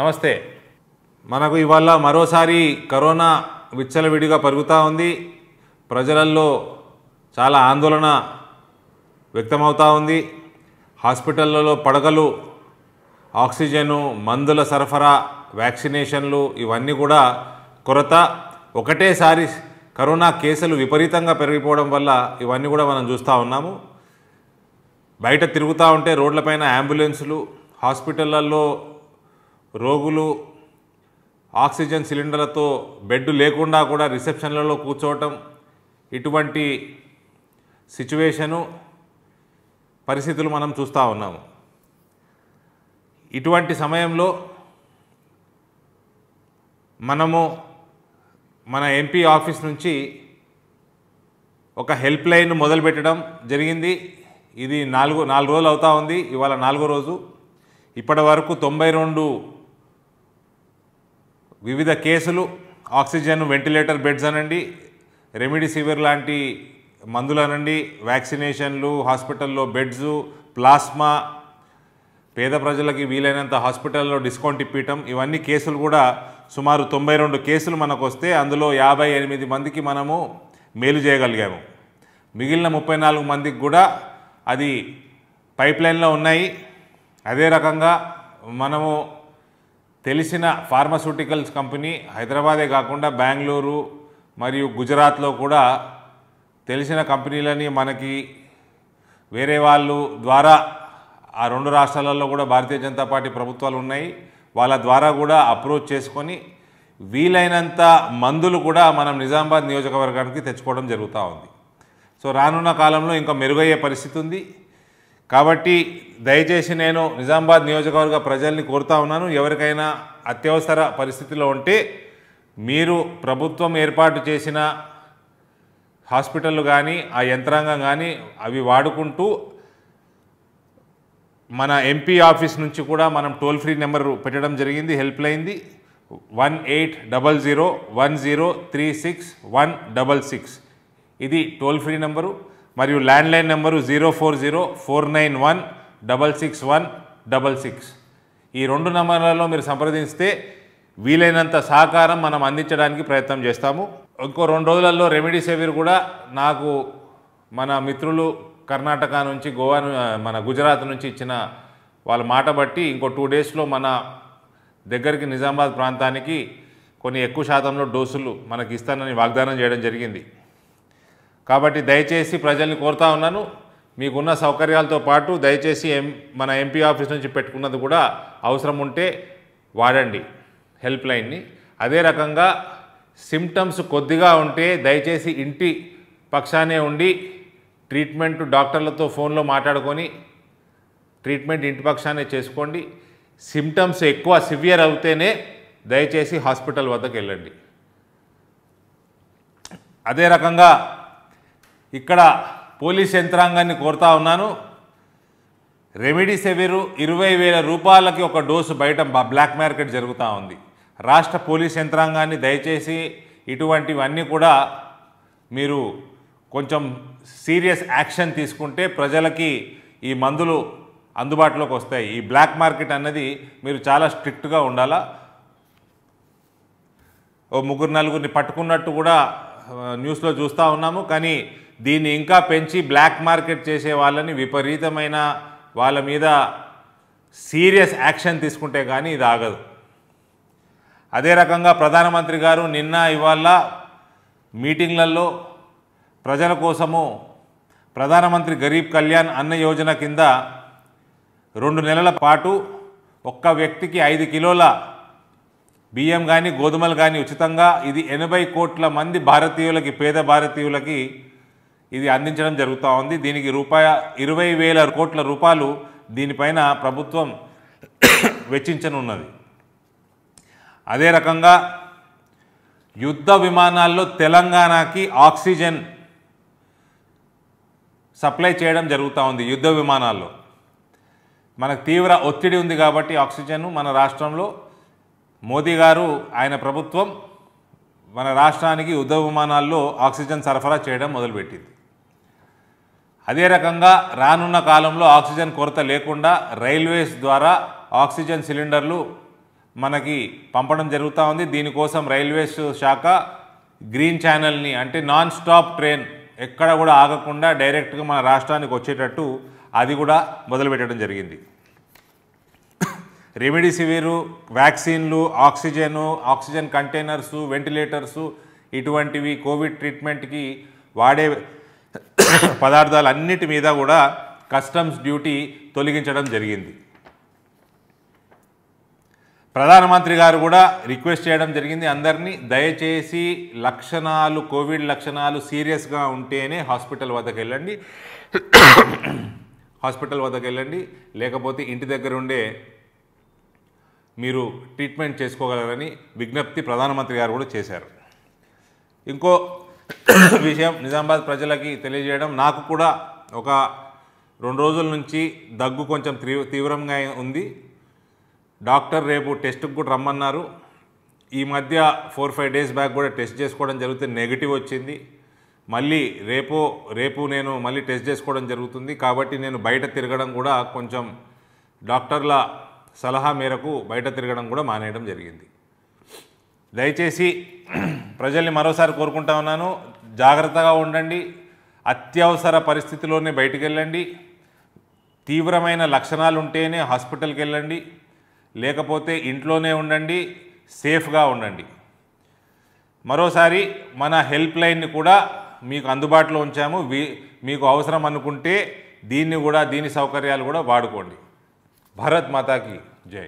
నమస్తే మనకు ఇవాళ మరోసారి కరోనా విచ్చలవిడిగా పరుగుతూ ఉంది ప్రజలల్లో చాలా ఆందోళన వ్యక్తమవుతూ ఉంది హాస్పిటళ్ళలో పడగలు ఆక్సిజను మందుల సరఫరా వ్యాక్సినేషన్లు ఇవన్నీ కూడా కొరత ఒకటేసారి కరోనా కేసులు విపరీతంగా పెరిగిపోవడం వల్ల ఇవన్నీ కూడా మనం చూస్తూ ఉన్నాము బయట తిరుగుతూ ఉంటే రోడ్లపైన అంబులెన్సులు హాస్పిటళ్ళల్లో రోగులు ఆక్సిజన్ సిలిండర్లతో బెడ్ లేకుండా కూడా రిసెప్షన్లలో కూర్చోవటం ఇటువంటి సిచ్యువేషను పరిస్థితులు మనం చూస్తూ ఉన్నాము ఇటువంటి సమయంలో మనము మన ఎంపీ ఆఫీస్ నుంచి ఒక హెల్ప్ లైన్ మొదలుపెట్టడం జరిగింది ఇది నాలుగు నాలుగు రోజులు అవుతూ ఉంది ఇవాళ నాలుగో రోజు ఇప్పటి వరకు తొంభై రెండు వివిధ కేసులు ఆక్సిజన్ వెంటిలేటర్ బెడ్స్ అనండి రెమిడిసివిర్ లాంటి మందులు అనండి వ్యాక్సినేషన్లు హాస్పిటల్లో బెడ్స్ ప్లాస్మా పేద ప్రజలకి వీలైనంత హాస్పిటల్లో డిస్కౌంట్ ఇప్పించటం ఇవన్నీ కేసులు కూడా సుమారు తొంభై రెండు కేసులు మనకు వస్తే అందులో యాభై ఎనిమిది మందికి మనము మేలు చేయగలిగాము మిగిలిన ముప్పై నాలుగు మందికి కూడా అది పైప్లైన్లో ఉన్నాయి అదే రకంగా మనము తెలిసిన ఫార్మస్యూటికల్స్ కంపెనీ హైదరాబాదే కాకుండా బెంగళూరు మరియు గుజరాత్లో కూడా తెలిసిన కంపెనీలని మనకి వేరే వాళ్ళు ద్వారా ఆ రెండు రాష్ట్రాలలో కూడా భారతీయ జనతా పార్టీ ప్రభుత్వాలు ఉన్నాయి వాళ్ళ ద్వారా కూడా అప్రోచ్ చేసుకొని వీలైనంత మందులు కూడా మనం నిజామాబాద్ నియోజకవర్గానికి తెచ్చుకోవడం జరుగుతూ ఉంది సో రానున్న కాలంలో ఇంకా మెరుగయ్యే పరిస్థితి ఉంది కాబట్టి దయచేసి నేను నిజామాబాద్ నియోజకవర్గ ప్రజల్ని కోరుతా ఉన్నాను ఎవరికైనా అత్యవసర పరిస్థితిలో ఉంటే మీరు ప్రభుత్వం ఏర్పాటు చేసిన హాస్పిటల్ కానీ ఆ యంత్రాంగం కానీ అవి వాడుకుంటూ మన ఎంపీ ఆఫీస్ నుంచి కూడా మనం టోల్ ఫ్రీ నెంబర్ పెట్టడం జరిగింది హెల్ప్ లైన్ది one eight double zero one zero three six one double six ఇది టోల్ ఫ్రీ నెంబరు మరియు landline number zero four zero four nine one double six one double six ఈ రెండు నెంబర్లలో మీరు సంప్రదిస్తే వీలైనంత సహకారం మనం అందించడానికి ప్రయత్నం చేస్తాము ఇంకో రెండు రోజులలో రెమెడీ కూడా నాకు మన మిత్రులు కర్ణాటక నుంచి గోవా మన గుజరాత్ నుంచి ఇచ్చిన వాళ్ళ మాట బట్టి ఇంకో టూ డేస్లో మన దగ్గరికి నిజామాబాద్ ప్రాంతానికి కొన్ని ఎక్కువ శాతంలో డోసులు మనకి ఇస్తానని వాగ్దానం చేయడం జరిగింది కాబట్టి దయచేసి ప్రజల్ని కోరుతా ఉన్నాను మీకున్న సౌకర్యాలతో పాటు దయచేసి ఎం మన ఎంపీ ఆఫీస్ నుంచి పెట్టుకున్నది కూడా అవసరం ఉంటే వాడండి హెల్ప్ లైన్ని అదే రకంగా సిమ్టమ్స్ కొద్దిగా ఉంటే దయచేసి ఇంటి పక్షానే ఉండి ట్రీట్మెంట్ డాక్టర్లతో ఫోన్లో మాట్లాడుకొని ట్రీట్మెంట్ ఇంటి పక్షానే చేసుకోండి సిమ్టమ్స్ ఎక్కువ సివియర్ అవుతేనే దయచేసి హాస్పిటల్ వద్దకు వెళ్ళండి అదే రకంగా ఇక్కడ పోలీస్ యంత్రాంగాన్ని కోరుతా ఉన్నాను రెమెడీసెవిరు ఇరవై వేల రూపాయలకి ఒక డోసు బయట బ్లాక్ మార్కెట్ జరుగుతూ ఉంది రాష్ట్ర పోలీస్ యంత్రాంగాన్ని దయచేసి ఇటువంటివన్నీ కూడా మీరు కొంచెం సీరియస్ యాక్షన్ తీసుకుంటే ప్రజలకి ఈ మందులు అందుబాటులోకి వస్తాయి ఈ బ్లాక్ మార్కెట్ అన్నది మీరు చాలా స్ట్రిక్ట్గా ఉండాలా ఓ ముగ్గురు నలుగురిని పట్టుకున్నట్టు కూడా న్యూస్లో చూస్తూ ఉన్నాము కానీ దీన్ని ఇంకా పెంచి బ్లాక్ మార్కెట్ చేసే వాళ్ళని విపరీతమైన వాళ్ళ మీద సీరియస్ యాక్షన్ తీసుకుంటే కానీ ఇది ఆగదు అదే రకంగా ప్రధానమంత్రి గారు నిన్న ఇవాళ మీటింగ్లలో ప్రజల కోసము ప్రధానమంత్రి గరీబ్ కళ్యాణ్ అన్న యోజన కింద రెండు నెలల పాటు ఒక్క వ్యక్తికి ఐదు కిలోల బియ్యం కానీ గోధుమలు కానీ ఉచితంగా ఇది ఎనభై కోట్ల మంది భారతీయులకి పేద భారతీయులకి ఇది అందించడం జరుగుతూ ఉంది దీనికి రూపాయ ఇరవై వేల కోట్ల రూపాయలు దీనిపైన ప్రభుత్వం వెచ్చించనున్నది అదే రకంగా యుద్ధ విమానాల్లో తెలంగాణకి ఆక్సిజన్ సప్లై చేయడం జరుగుతూ ఉంది యుద్ధ విమానాల్లో మనకు తీవ్ర ఒత్తిడి ఉంది కాబట్టి ఆక్సిజన్ మన రాష్ట్రంలో మోదీ గారు ఆయన ప్రభుత్వం మన రాష్ట్రానికి యుద్ధ విమానాల్లో ఆక్సిజన్ సరఫరా చేయడం మొదలుపెట్టింది అదే రకంగా రానున్న కాలంలో ఆక్సిజన్ కొరత లేకుండా రైల్వేస్ ద్వారా ఆక్సిజన్ సిలిండర్లు మనకి పంపడం జరుగుతూ ఉంది దీనికోసం రైల్వేస్ శాఖ గ్రీన్ ఛానల్ని అంటే నాన్ స్టాప్ ట్రైన్ ఎక్కడ కూడా ఆగకుండా డైరెక్ట్గా మన రాష్ట్రానికి వచ్చేటట్టు అది కూడా మొదలుపెట్టడం జరిగింది రెమిడిసివిరు వ్యాక్సిన్లు ఆక్సిజను ఆక్సిజన్ కంటైనర్సు వెంటిలేటర్సు ఇటువంటివి కోవిడ్ ట్రీట్మెంట్కి వాడే పదార్థాలు అన్నిటి మీద కూడా కస్టమ్స్ డ్యూటీ తొలగించడం జరిగింది ప్రధానమంత్రి గారు కూడా రిక్వెస్ట్ చేయడం జరిగింది అందరినీ దయచేసి లక్షణాలు కోవిడ్ లక్షణాలు సీరియస్గా ఉంటేనే హాస్పిటల్ వద్దకు వెళ్ళండి హాస్పిటల్ వద్దకు వెళ్ళండి లేకపోతే ఇంటి దగ్గర ఉండే మీరు ట్రీట్మెంట్ చేసుకోగలరని విజ్ఞప్తి ప్రధానమంత్రి గారు కూడా చేశారు ఇంకో విషయం నిజామాబాద్ ప్రజలకి తెలియజేయడం నాకు కూడా ఒక రెండు రోజుల నుంచి దగ్గు కొంచెం తీవ్రంగా ఉంది డాక్టర్ రేపు టెస్ట్కి కూడా రమ్మన్నారు ఈ మధ్య ఫోర్ ఫైవ్ డేస్ బ్యాక్ కూడా టెస్ట్ చేసుకోవడం జరిగితే నెగిటివ్ వచ్చింది మళ్ళీ రేపు రేపు నేను మళ్ళీ టెస్ట్ చేసుకోవడం జరుగుతుంది కాబట్టి నేను బయట తిరగడం కూడా కొంచెం డాక్టర్ల సలహా మేరకు బయట తిరగడం కూడా మానేయడం జరిగింది దయచేసి ప్రజల్ని మరోసారి కోరుకుంటా ఉన్నాను జాగ్రత్తగా ఉండండి అత్యవసర పరిస్థితిలోనే బయటకు వెళ్ళండి తీవ్రమైన లక్షణాలు ఉంటేనే హాస్పిటల్కి వెళ్ళండి లేకపోతే ఇంట్లోనే ఉండండి సేఫ్గా ఉండండి మరోసారి మన హెల్ప్ లైన్ని కూడా మీకు అందుబాటులో ఉంచాము మీకు అవసరం అనుకుంటే దీన్ని కూడా దీని సౌకర్యాలు కూడా వాడుకోండి భరత్ మాతాకి జై